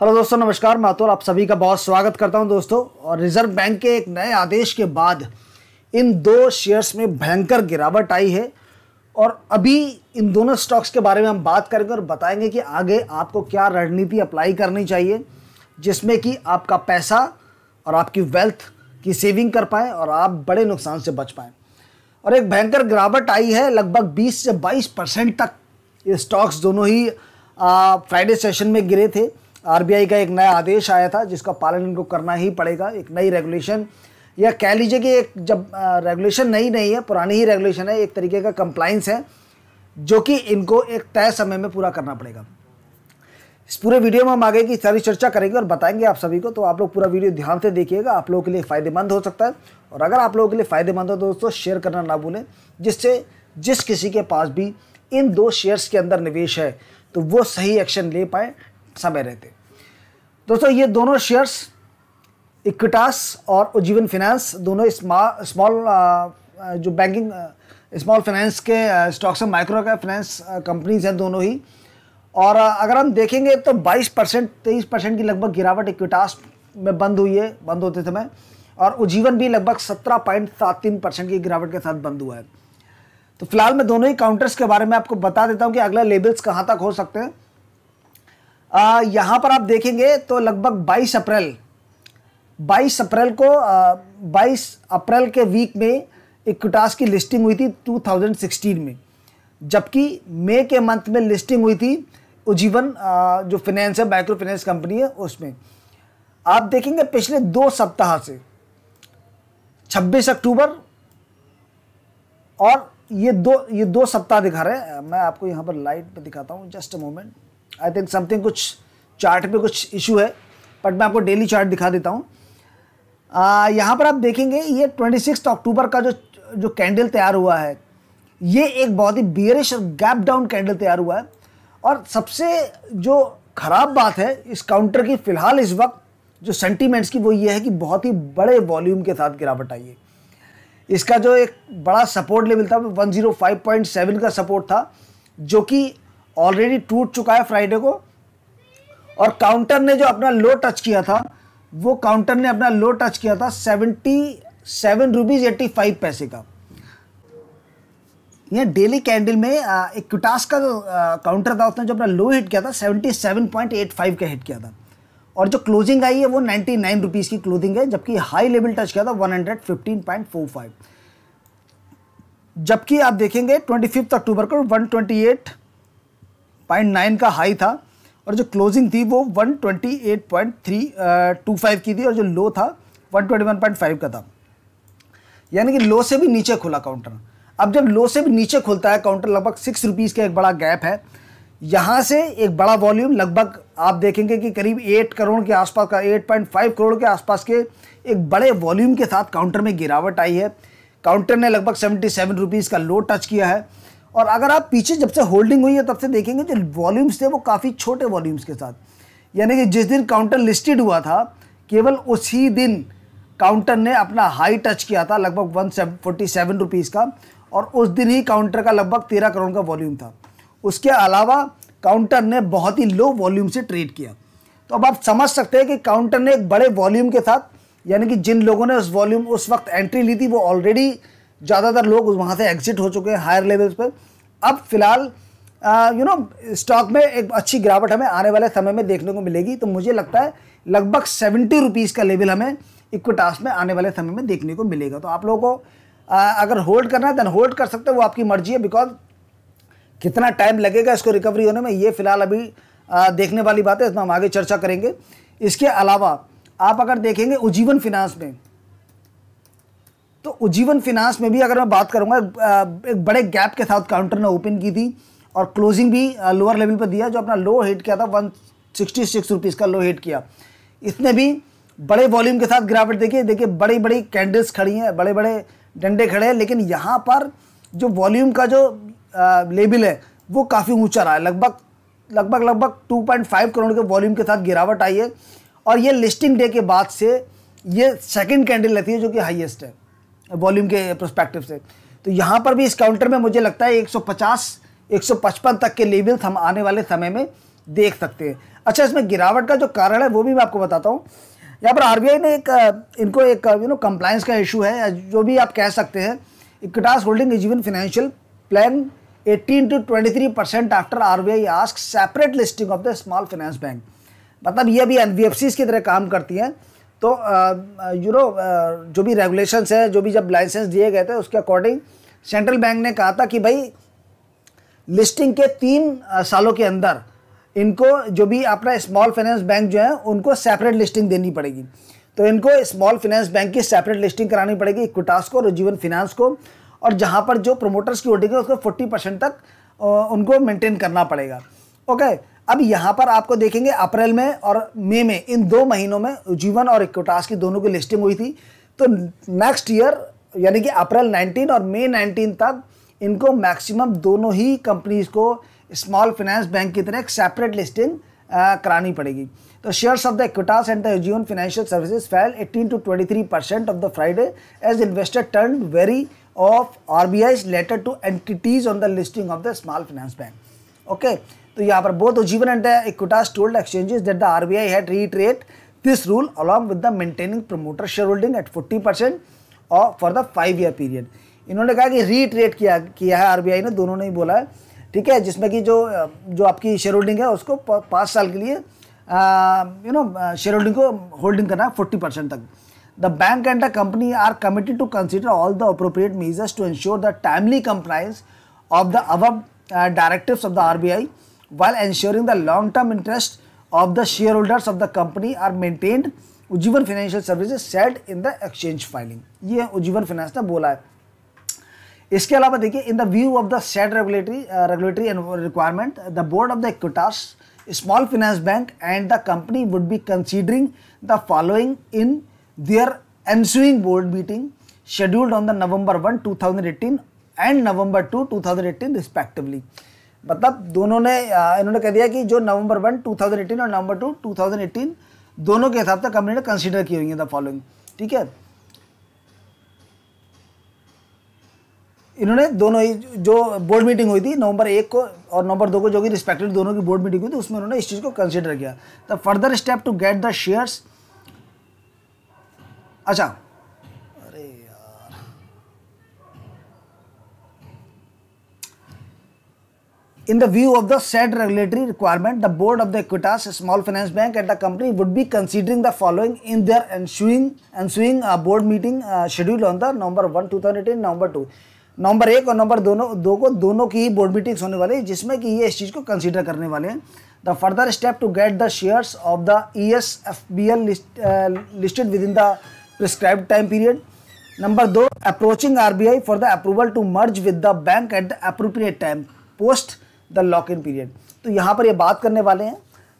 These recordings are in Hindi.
हेलो दोस्तों नमस्कार मैं अतुल आप सभी का बहुत स्वागत करता हूं दोस्तों और रिजर्व बैंक के एक नए आदेश के बाद इन दो शेयर्स में भयंकर गिरावट आई है और अभी इन दोनों स्टॉक्स के बारे में हम बात करेंगे और बताएंगे कि आगे आपको क्या रणनीति अप्लाई करनी चाहिए जिसमें कि आपका पैसा और आपकी वेल्थ की सेविंग कर पाएँ और आप बड़े नुकसान से बच पाएँ और एक भयंकर गिरावट आई है लगभग बीस से बाईस तक ये स्टॉक्स दोनों ही फ्राइडे सेशन में गिरे थे आरबीआई का एक नया आदेश आया था जिसका पालन इनको करना ही पड़ेगा एक नई रेगुलेशन या कह लीजिए कि एक जब रेगुलेशन नई नहीं है पुरानी ही रेगुलेशन है एक तरीके का कंप्लाइंस है जो कि इनको एक तय समय में पूरा करना पड़ेगा इस पूरे वीडियो में हम आगे की सारी चर्चा करेंगे और बताएंगे आप सभी को तो आप लोग पूरा वीडियो ध्यान से देखिएगा आप लोगों के लिए फ़ायदेमंद हो सकता है और अगर आप लोगों के लिए फ़ायदेमंद हो तो दोस्तों शेयर करना ना भूलें जिससे जिस किसी के पास भी इन दो शेयर्स के अंदर निवेश है तो वो सही एक्शन ले पाए समय रहते दोस्तों ये दोनों शेयर्स इक्विटास और उज्जीवन फिनेंस दोनों स्मॉल जो बैंकिंग स्मॉल फाइनेंस के स्टॉक्स हैं माइक्रो का फाइनेंस कंपनीज हैं दोनों ही और अगर हम देखेंगे तो 22 परसेंट तेईस परसेंट की लगभग गिरावट इक्विटास में बंद हुई है बंद होते समय और उज्जीवन भी लगभग सत्रह पॉइंट सात तीन परसेंट की गिरावट के साथ बंद हुआ है तो फिलहाल मैं दोनों ही काउंटर्स के बारे में आपको बता देता हूँ कि अगला लेबल्स कहाँ तक हो सकते हैं यहाँ पर आप देखेंगे तो लगभग 22 अप्रैल 22 अप्रैल को आ, 22 अप्रैल के वीक में इक्विटास की लिस्टिंग हुई थी 2016 में जबकि मई के मंथ में लिस्टिंग हुई थी उजीवन आ, जो फिनेंस है माइक्रो फिनेंस कंपनी है उसमें आप देखेंगे पिछले दो सप्ताह से 26 अक्टूबर और ये दो ये दो सप्ताह दिखा रहे हैं मैं आपको यहाँ पर लाइट पर दिखाता हूँ just a moment I think something कुछ चार्ट पे कुछ इशू है बट मैं आपको डेली चार्ट दिखा देता हूँ यहाँ पर आप देखेंगे ये ट्वेंटी सिक्स अक्टूबर का जो जो कैंडल तैयार हुआ है ये एक बहुत ही बियरिश और गैप डाउन कैंडल तैयार हुआ है और सबसे जो खराब बात है इस काउंटर की फ़िलहाल इस वक्त जो सेंटीमेंट्स की वो ये है कि बहुत ही बड़े वॉल्यूम के साथ गिरावट आई है इसका जो एक बड़ा सपोर्ट लेवल था सेवन oh का सपोर्ट था जो कि ऑलरेडी टूट चुका है फ्राइडे को और काउंटर ने जो अपना लो टच किया था वो काउंटर ने अपना लो टच किया था seventy seven rupees eighty five पैसे का यह डेली कैंडल में एक क्यूटास का काउंटर था उसने जो अपना लो हिट किया था seventy seven point eight five का हिट किया था और जो क्लोजिंग आई है वो नाइन्टी नाइन रुपीज़ की क्लोजिंग है जबकि हाई लेवल टच किया था one hundred fifteen point four five जबकि आप देखेंगे ट्वेंटी फिफ्थ अक्टूबर को one twenty eight point nine का हाई था और जो क्लोजिंग थी वो one twenty eight point three two five की थी और जो लो था one twenty one point five का था यानी कि लो से भी नीचे खुला काउंटर अब जब लो से भी नीचे खुलता है काउंटर लगभग सिक्स रुपीज़ का एक बड़ा गैप है यहाँ से एक बड़ा वॉल्यूम लगभग आप देखेंगे कि करीब एट करोड़ के आसपास का एट पॉइंट फाइव करोड़ के आसपास के एक बड़े वॉल्यूम के साथ काउंटर में गिरावट आई है काउंटर ने लगभग सेवेंटी सेवन रुपीज़ का लो टच किया है और अगर आप पीछे जब से होल्डिंग हुई है तब से देखेंगे जो वॉल्यूम्स थे वो काफ़ी छोटे वॉल्यूम्स के साथ यानी कि जिस दिन काउंटर लिस्टेड हुआ था केवल उसी दिन काउंटर ने अपना हाई टच किया था लगभग वन फोर्टी सेवन रुपीज़ का और उस दिन ही काउंटर का लगभग तेरह करोड़ का वॉल्यूम था उसके अलावा काउंटर ने बहुत ही लो वॉल्यूम से ट्रेड किया तो अब आप समझ सकते हैं कि काउंटर ने एक बड़े वॉल्यूम के साथ यानी कि जिन लोगों ने उस वॉल्यूम उस वक्त एंट्री ली थी वो ऑलरेडी ज़्यादातर लोग वहाँ से एग्जिट हो चुके हैं हायर लेवल्स पर अब फिलहाल यू नो स्टॉक में एक अच्छी गिरावट हमें आने वाले समय में देखने को मिलेगी तो मुझे लगता है लगभग सेवेंटी रुपीज़ का लेवल हमें इक्विटास में आने वाले समय में देखने को मिलेगा तो आप लोगों को आ, अगर होल्ड करना है देन होल्ड कर सकते हैं वो आपकी मर्जी है बिकॉज कितना टाइम लगेगा इसको रिकवरी होने में ये फिलहाल अभी आ, देखने वाली बात है इसमें हम आगे चर्चा करेंगे इसके अलावा आप अगर देखेंगे उजीवन फिनांस में तो उज्जीवन फिनांस में भी अगर मैं बात करूँगा एक बड़े गैप के साथ काउंटर ने ओपन की थी और क्लोजिंग भी लोअर लेवल पर दिया जो अपना लो हिट किया था वन सिक्सटी सिक्स रुपीज़ का लो हिट किया इसने भी बड़े वॉल्यूम के साथ गिरावट देखिए देखिए बड़ी बड़ी कैंडल्स खड़ी हैं बड़े बड़े डंडे खड़े हैं लेकिन यहाँ पर जो वॉल्यूम का जो लेबल है वो काफ़ी ऊंचा रहा है लगभग लगभग लगभग 2.5 करोड़ के वॉल्यूम के साथ गिरावट आई है और ये लिस्टिंग डे के बाद से ये सेकंड कैंडल रहती है जो कि हाईएस्ट है वॉल्यूम के प्रोस्पेक्टिव से तो यहाँ पर भी इस काउंटर में मुझे लगता है 150 155 तक के लेवल्स हम आने वाले समय में देख सकते हैं अच्छा इसमें गिरावट का जो कारण है वो भी मैं आपको बताता हूँ यहाँ पर आर ने एक इनको एक यू नो कम्प्लाइंस का इशू है जो भी आप कह सकते हैं Equitas holding is even financial plan 18 to 23 percent after I ask separate listing of the small finance bank मतलब ये भी एन की तरह काम करती हैं तो यू नो जो भी रेगुलेशंस है जो भी जब लाइसेंस दिए गए थे उसके अकॉर्डिंग सेंट्रल बैंक ने कहा था कि भाई लिस्टिंग के तीन सालों के अंदर इनको जो भी अपना स्मॉल फाइनेंस बैंक जो है उनको सेपरेट लिस्टिंग देनी पड़ेगी तो इनको स्मॉल फाइनेंस बैंक की सेपरेट लिस्टिंग करानी पड़ेगी इक्विटास को जीवन फिनांस को और जहाँ पर जो प्रोमोटर्स की होल्डिंग है उसको फोर्टी परसेंट तक उनको मेंटेन करना पड़ेगा ओके okay? अब यहाँ पर आपको देखेंगे अप्रैल में और मई में इन दो महीनों में उज्जीवन और इक्विटास की दोनों की लिस्टिंग हुई थी तो नेक्स्ट ईयर यानी कि अप्रैल 19 और मई 19 तक इनको मैक्सिमम दोनों ही कंपनीज को स्मॉल फाइनेंस बैंक की तरह एक सेपरेट लिस्टिंग करानी पड़ेगी तो shares of the Equitas and the Ujjivan financial services fell 18 to 23 percent of the Friday as investor turn very of R B letter to entities on the listing of the small finance bank okay तो यहाँ पर both Ujjivan and the Equitas told exchanges that the RBI had this rule along with the maintaining promoter share holding at forty percent और for the five year period इन्होंने कहा कि रीट्रेट किया किया है आरबीआई ने दोनों ने ही बोला है ठीक है जिसमें कि जो जो आपकी शेयर होल्डिंग है उसको पाँच साल के लिए यू नो शेयर होल्डिंग को होल्डिंग करना है फोर्टी परसेंट तक the bank and the company are committed to consider all the appropriate measures to ensure the timely compliance of the अब directive of the R B I while ensuring the long-term interest of the shareholders of the company are maintained Ujjivan financial services set in the exchange filing ये उज्जीवन फाइनेंस ने बोला है इसके अलावा देखिए in the view of the set regulatory regulatory requirement the board of the Equitas small finance bank and the company would be considering the following in their ensuing board meeting scheduled on the November 1, 2018 and November 2, 2018 respectively. मतलब दोनों ने इन्होंने कह दिया कि जो नवंबर वन 2018 और नवंबर टू 2018 दोनों के हिसाब से कंपनी ने कंसिडर की हुई है द फॉलोइंग ठीक है इन्होंने दोनों ही जो बोर्ड मीटिंग हुई थी नवंबर एक को और नवंबर दो को जो कि रिस्पेक्टेड दोनों की बोर्ड मीटिंग हुई थी उसमें उन्होंने इस चीज़ को कंसिडर किया the further step to get the shares अच्छा In the view of the said regulatory requirement, the board of the Equitas Small Finance Bank and the company would be considering the following in their ensuing ensuing uh, board meeting uh, scheduled on the November 1, 2018, November 2. नवंबर एक और नवंबर दोनों दो को दोनों की बोर्ड मीटिंग्स होने वाली है जिसमें कि ये इस चीज़ को कंसीडर करने वाले हैं the further step to get the shares of the E S F B L listed within the prescribe time period number दो approaching R B I for the approval to merge with the bank at the appropriate time post the lock in period तो यहाँ पर ये बात करने वाले हैं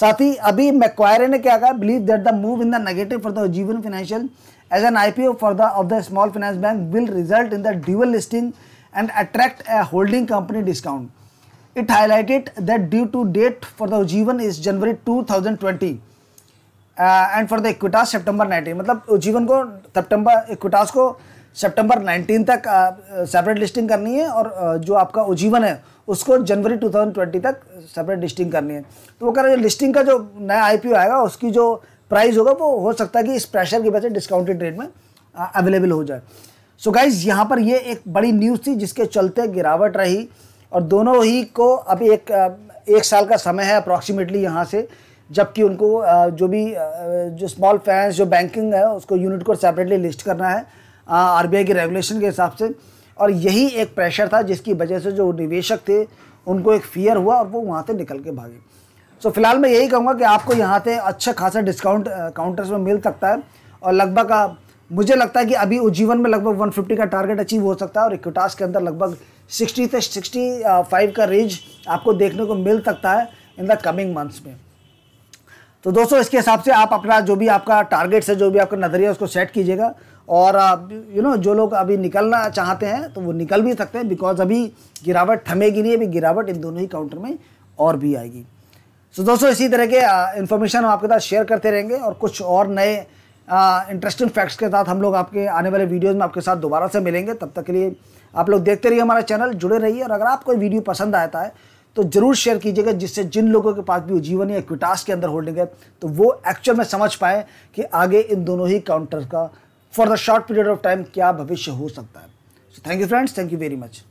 साथ ही अभी मैक्वायरे ने क्या कहा believe that the move in the negative for the Jeevan financial as an IPO for the of the small finance bank will result in the dual listing and attract a holding discount it It highlighted that to date for uh, for the Ujjivan is January 2020 and for the the Equitas September मतलब जीवन को सेप्टेंबर इक्विटास को सेप्टेंबर 19 तक सेपरेट uh, लिस्टिंग करनी है और uh, जो आपका उजीवन है उसको जनवरी 2020 तक सेपरेट लिस्टिंग करनी है तो वो कह रहे हैं लिस्टिंग का जो नया आईपीओ आएगा उसकी जो प्राइस होगा वो हो सकता है कि इस प्रेशर की वजह से डिस्काउंटेड रेट में अवेलेबल हो जाए सो गाइज यहाँ पर ये एक बड़ी न्यूज़ थी जिसके चलते गिरावट रही और दोनों ही को अभी एक एक साल का समय है अप्रॉक्सीमेटली यहाँ से जबकि उनको जो भी जो स्मॉल फाइनेंस जो बैंकिंग है उसको यूनिट को सेपरेटली लिस्ट करना है आर की रेगुलेशन के हिसाब से और यही एक प्रेशर था जिसकी वजह से जो निवेशक थे उनको एक फियर हुआ और वो वहाँ से निकल के भागे सो so, फिलहाल मैं यही कहूँगा कि आपको यहाँ से अच्छा खासा डिस्काउंट काउंटर्स में मिल सकता है और लगभग मुझे लगता है कि अभी उज्जीवन में लगभग 150 का टारगेट अचीव हो सकता है और इक्विटास के अंदर लगभग 60 से 65 का रेंज आपको देखने को मिल सकता है इन द कमिंग मंथ्स में तो दोस्तों इसके हिसाब से आप अपना जो भी आपका टारगेट्स है जो भी आपका नज़रिया उसको सेट कीजिएगा और यू नो जो लोग अभी निकलना चाहते हैं तो वो निकल भी सकते हैं बिकॉज अभी गिरावट थमेगी नहीं अभी गिरावट इन दोनों ही काउंटर में और भी आएगी सो so, दोस्तों इसी तरह के इन्फॉर्मेशन uh, हम आपके साथ शेयर करते रहेंगे और कुछ और नए इंटरेस्टिंग uh, फैक्ट्स के साथ हम लोग आपके आने वाले वीडियोज़ में आपके साथ दोबारा से मिलेंगे तब तक के लिए आप लोग देखते रहिए हमारा चैनल जुड़े रहिए और अगर आपको वीडियो पसंद आता है तो ज़रूर शेयर कीजिएगा जिससे जिन लोगों के पास भी जीवन या क्विटास के अंदर होल्डिंग है तो वो एक्चुअल में समझ पाए कि आगे इन दोनों ही काउंटर का for the short period of time क्या भविष्य हो सकता है so thank you friends thank you very much